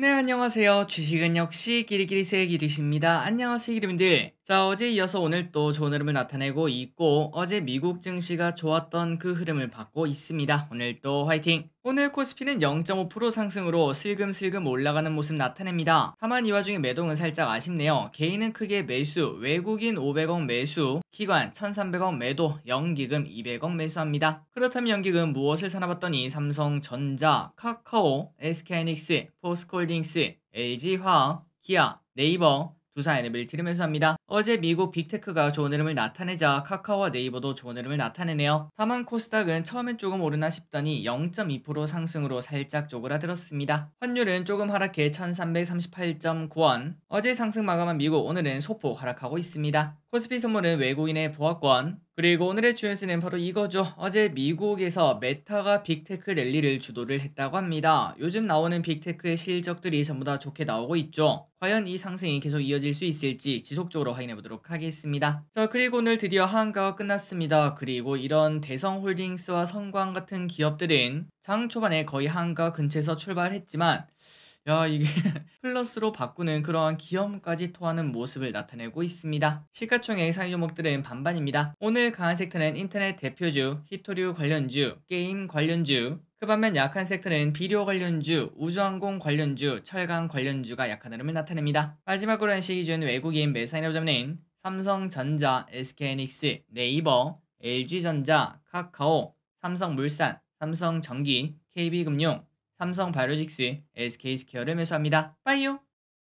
네, 안녕하세요. 주식은 역시 끼리끼리 새길이십니다 안녕하세요, 여러분들 자, 어제 이어서 오늘 또 좋은 흐름을 나타내고 있고 어제 미국 증시가 좋았던 그 흐름을 받고 있습니다. 오늘 또 화이팅! 오늘 코스피는 0.5% 상승으로 슬금슬금 올라가는 모습 나타냅니다. 다만 이 와중에 매동은 살짝 아쉽네요. 개인은 크게 매수, 외국인 500억 매수, 기관 1300억 매도, 연기금 200억 매수합니다. 그렇다면 연기금 무엇을 사나 봤더니 삼성전자, 카카오, SK하이닉스, 포스콜딩스, LG화학, 기아, 네이버, 두사 NM을 들으면서 합니다. 어제 미국 빅테크가 좋은 흐름을 나타내자 카카오와 네이버도 좋은 흐름을 나타내네요. 다만 코스닥은 처음엔 조금 오르나 싶더니 0.2% 상승으로 살짝 쪼그라들었습니다. 환율은 조금 하락해 1338.9원. 어제 상승 마감한 미국 오늘은 소폭 하락하고 있습니다. 코스피 선물은 외국인의 보합권, 그리고 오늘의 주연 스는 바로 이거죠. 어제 미국에서 메타가 빅테크 랠리를 주도를 했다고 합니다. 요즘 나오는 빅테크의 실적들이 전부 다 좋게 나오고 있죠. 과연 이 상승이 계속 이어질 수 있을지 지속적으로 확인해 보도록 하겠습니다. 자, 그리고 오늘 드디어 한가가 끝났습니다. 그리고 이런 대성홀딩스와 성광 같은 기업들은 장 초반에 거의 한가 근처에서 출발했지만 야, 이게 플러스로 바꾸는 그러한 귀염까지 토하는 모습을 나타내고 있습니다. 시가총액 상위 종목들은 반반입니다. 오늘 강한 섹터는 인터넷 대표주, 히토류 관련주, 게임 관련주, 그 반면 약한 섹터는 비료 관련주, 우주항공 관련주, 철강 관련주가 약한 흐름을 나타냅니다. 마지막으로 한시 기준 외국인 매상인으로 잡는 삼성전자, SK닉스, 네이버, LG전자, 카카오, 삼성물산, 삼성전기, KB금융, 삼성 바이오직스, SK스퀘어를 매수합니다. 빠이요!